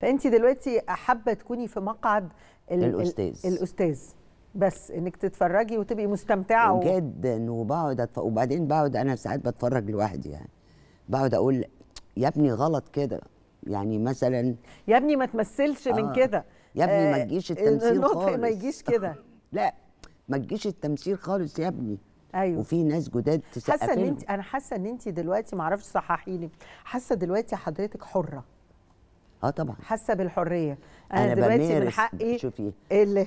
فانت دلوقتي حابه تكوني في مقعد الاستاذ الاستاذ بس انك تتفرجي وتبقي مستمتعه جدا وبقعد وبعدين بقعد انا ساعات بتفرج لوحدي يعني بقعد اقول يا ابني غلط كده يعني مثلا يا ابني ما تمثلش آه من كده يا ابني آه ما تجيش التمثيل خالص ما يجيش كده لا ما تجيش التمثيل خالص يا ابني ايوه وفي ناس جداد تسقفين حاسه ان انت انا حاسه ان انت دلوقتي معرفش صححيلي حاسه دلوقتي حضرتك حره اه طبعا حاسه بالحريه انا, أنا دلوقتي من حقي شوفي ايه اللي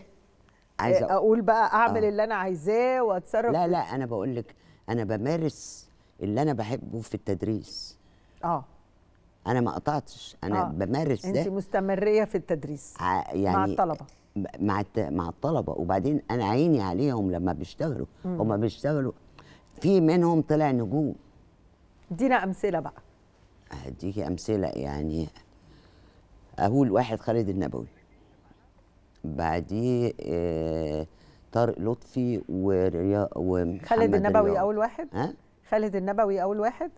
عايزه اقول بقى اعمل آه. اللي انا عايزاه واتصرف لا لا انا بقول لك انا بمارس اللي انا بحبه في التدريس اه انا ما قطعتش انا آه. بمارس ده انت مستمريه في التدريس يعني مع الطلبه مع مع الطلبه وبعدين انا عيني عليهم لما بيشتغلوا هم بيشتغلوا في منهم طلع نجوم ادينا امثله بقى هديكي امثله يعني أول واحد خالد النبوي بعديه آه، طارق لطفي وريا ومحمد خالد النبوي أول واحد؟ ها؟ خالد النبوي أول واحد؟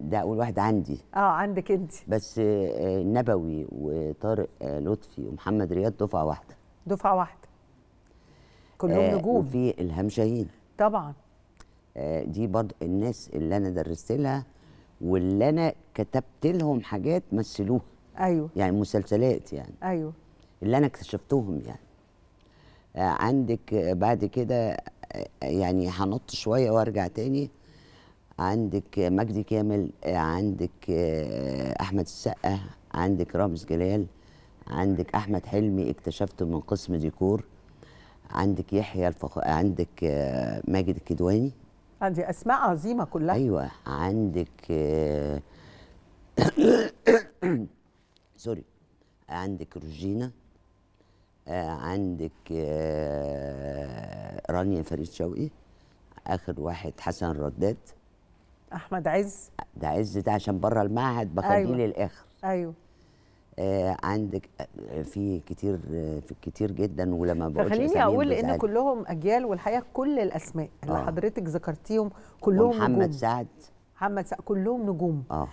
ده أول واحد عندي اه عندك أنت بس آه، النبوي وطارق آه، لطفي ومحمد رياض دفعة واحدة دفعة واحدة كلهم آه نجوم وفي إلهام شاهين طبعا آه دي برضه الناس اللي أنا درست لها واللي أنا كتبت لهم حاجات مثلوها ايوه يعني مسلسلات يعني ايوه اللي انا اكتشفتهم يعني آه، عندك آه، بعد كده آه، يعني هنط شويه وارجع تاني عندك مجدي كامل عندك احمد السقا عندك رامز جلال عندك احمد حلمي اكتشفته من قسم ديكور عندك يحيى الفخ... عندك ماجد الكدواني عندي اسماء عظيمه كلها ايوه عندك سوري عندك روجينا آه، عندك آه، رانيا فريد شوقي اخر واحد حسن رداد احمد عز ده عز ده عشان بره المعهد بخليه أيوة. للاخر ايوه آه عندك آه، في كتير في كتير جدا ولما بقولش خليني اقول لان كلهم اجيال والحقيقه كل الاسماء اللي آه. حضرتك ذكرتيهم كلهم محمد سعد محمد سعد كلهم نجوم آه.